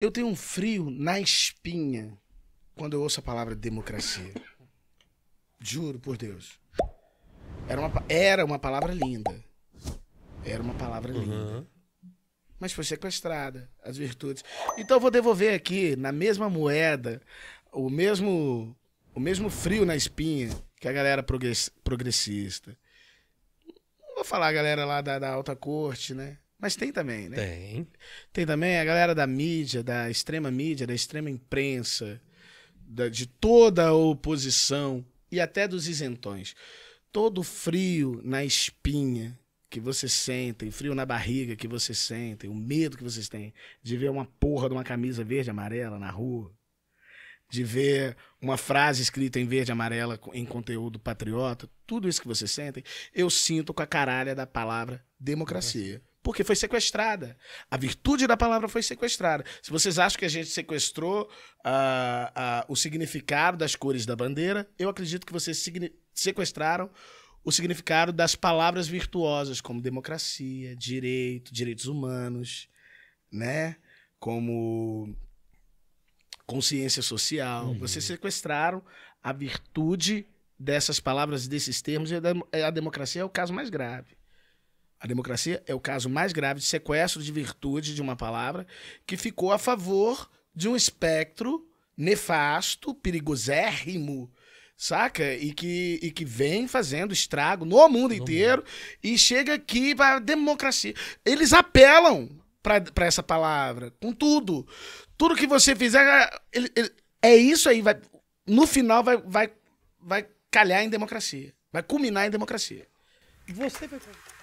Eu tenho um frio na espinha quando eu ouço a palavra democracia. Juro por Deus. Era uma, era uma palavra linda. Era uma palavra linda. Mas foi sequestrada, as virtudes. Então eu vou devolver aqui, na mesma moeda, o mesmo, o mesmo frio na espinha que a galera progressista. Não vou falar a galera lá da, da alta corte, né? Mas tem também, né? Tem. Tem também a galera da mídia, da extrema mídia, da extrema imprensa, da, de toda a oposição e até dos isentões. Todo frio na espinha que vocês sentem, frio na barriga que vocês sentem, o medo que vocês têm de ver uma porra de uma camisa verde e amarela na rua, de ver uma frase escrita em verde e amarela em conteúdo patriota, tudo isso que vocês sentem, eu sinto com a caralha da palavra democracia. Porque foi sequestrada. A virtude da palavra foi sequestrada. Se vocês acham que a gente sequestrou uh, uh, o significado das cores da bandeira, eu acredito que vocês sequestraram o significado das palavras virtuosas, como democracia, direito, direitos humanos, né? Como consciência social. Uhum. Vocês sequestraram a virtude dessas palavras, desses termos, e a democracia é o caso mais grave. A democracia é o caso mais grave de sequestro de virtude de uma palavra que ficou a favor de um espectro nefasto, perigosérrimo, saca? E que, e que vem fazendo estrago no mundo no inteiro mundo. e chega aqui para democracia. Eles apelam para essa palavra, com tudo. Tudo que você fizer, é, ele, ele, é isso aí. Vai, no final vai, vai, vai calhar em democracia. Vai culminar em democracia. Você vai...